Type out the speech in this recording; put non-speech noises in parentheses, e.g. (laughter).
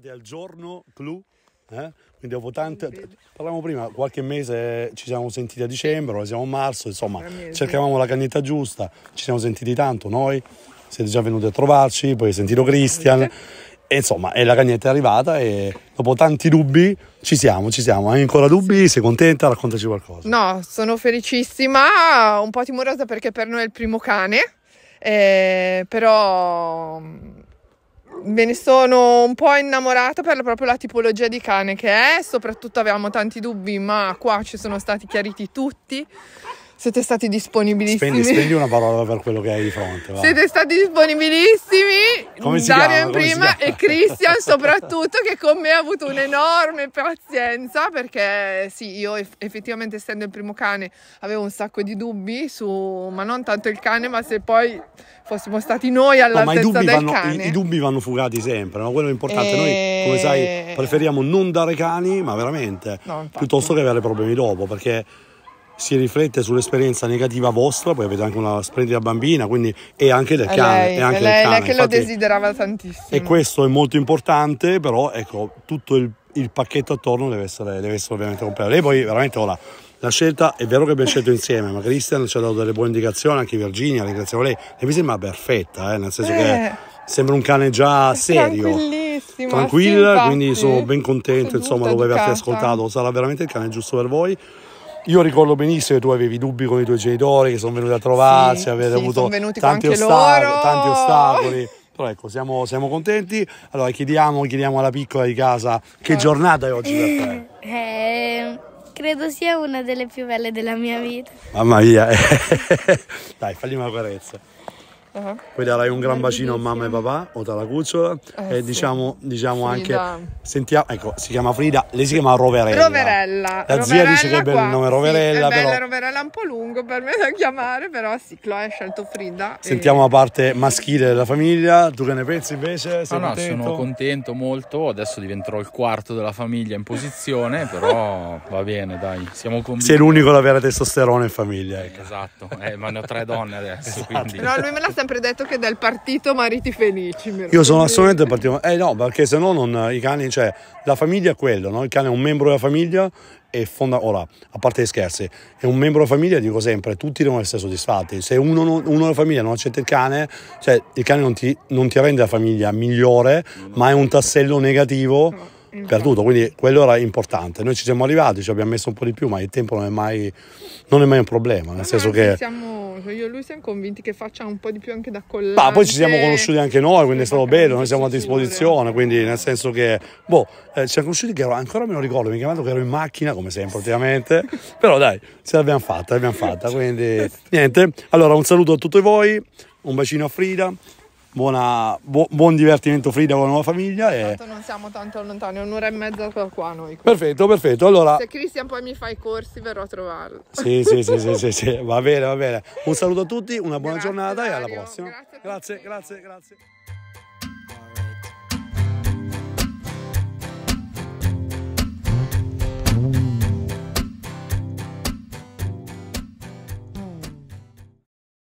scusate, al giorno clou? Eh? Quindi dopo tante. Parlavamo prima, qualche mese ci siamo sentiti a dicembre, ora siamo a marzo, insomma, cercavamo la cagnetta giusta, ci siamo sentiti tanto noi, siete già venuti a trovarci, poi hai sentito Christian. E insomma, e la cagnetta è arrivata e dopo tanti dubbi ci siamo, ci siamo. Hai ancora dubbi? Sei contenta? Raccontaci qualcosa. No, sono felicissima, un po' timorosa perché per noi è il primo cane, eh, però me ne sono un po' innamorata per proprio la tipologia di cane che è, soprattutto avevamo tanti dubbi, ma qua ci sono stati chiariti tutti siete stati disponibilissimi. Spendi, spendi una parola per quello che hai di fronte. Va. Siete stati disponibilissimi, Dario chiama, in prima e Christian soprattutto, che con me ha avuto un'enorme pazienza perché sì, io effettivamente essendo il primo cane avevo un sacco di dubbi su, ma non tanto il cane, ma se poi fossimo stati noi all'altezza oh, no, ma i del vanno, cane. I, I, dubbi vanno fugati sempre, no? quello è importante. E... Noi, come sai, eh. preferiamo non dare cani, ma veramente, no, piuttosto che avere problemi dopo, perché si riflette sull'esperienza negativa vostra, poi avete anche una splendida bambina, quindi è anche del cane. È lei, è anche lei, del cane. lei che Infatti, lo desiderava tantissimo. E questo è molto importante, però ecco, tutto il, il pacchetto attorno deve essere, deve essere ovviamente comprato. E poi veramente ora la scelta è vero che abbiamo scelto insieme, ma Cristian ci ha dato delle buone indicazioni, anche Virginia, ringraziamo lei, e mi sembra perfetta, eh, nel senso eh, che sembra un cane già serio. Tranquilla, sì, quindi sono ben contento, insomma, dopo averti ascoltato. Sarà veramente il cane giusto per voi. Io ricordo benissimo che tu avevi dubbi con i tuoi genitori che sono venuti a trovarsi, sì, avete sì, avuto tanti ostacoli, tanti ostacoli. Però ecco, siamo, siamo, contenti. Allora chiediamo, chiediamo alla piccola di casa che eh. giornata è oggi per te. Eh, eh, credo sia una delle più belle della mia vita. Mamma mia, eh. (laughs) dai, fagli una carezza. Uh-huh. Poi darai un gran bacino a mamma e papà o dalla cucciola eh, e sì. diciamo, diciamo anche sentiamo, ecco, si chiama Frida, lei si chiama Roverella. Roverella. La zia Roverella dice che è bello il nome Roverella, sì, è però... Roverella un po' lungo per me da chiamare, però sì, Chloe ha scelto Frida. Sentiamo e... la parte maschile della famiglia, tu che ne pensi invece? Sei ah, no, contento? no, sono contento molto, adesso diventerò il quarto della famiglia in posizione, però va bene, dai, siamo convinti. Sei l'unico ad avere testosterone in famiglia, ecco. eh, Esatto, eh, ma ne ho tre donne adesso, (laughs) esatto. quindi... No, lui me la sta sempre detto che è del partito mariti felici. Io sono assolutamente del partito. Eh no, perché se no non, eh, i cani, cioè la famiglia è quello, no? Il cane è un membro della famiglia e fonda. Ora, a parte gli scherzi, è un membro della famiglia, dico sempre, tutti devono essere soddisfatti. Se uno, uno della famiglia non accetta il cane, cioè il cane non ti, non ti rende la famiglia migliore, ma è un tassello negativo. No okay. perduto, quindi quello era importante. Noi ci siamo arrivati, ci abbiamo messo un po' di più, ma il tempo non è mai, non è mai un problema, nel ah, senso che... Siamo, cioè io e lui siamo convinti che faccia un po' di più anche da collare. Ma poi ci siamo conosciuti anche noi, quindi è stato bello, noi siamo a disposizione, quindi nel senso che... Boh, eh, ci siamo conosciuti che ero, ancora me lo ricordo, mi chiamato che ero in macchina, come sempre ultimamente, (laughs) però dai, ce l'abbiamo fatta, l'abbiamo fatta, quindi (laughs) niente. Allora un saluto a tutti voi, un bacino a Frida, Buona, bu- buon divertimento Frida con la nuova famiglia. E... Tanto non siamo tanto lontani, un'ora e mezza da qua noi. Quindi. Perfetto, perfetto. Allora... Se Cristian poi mi fa i corsi verrò a trovarlo. Sì, sì, sì, sì, sì, sì, (laughs) va bene, va bene. Un saluto a tutti, una buona grazie, giornata Mario. e alla prossima. Grazie, grazie, grazie. grazie.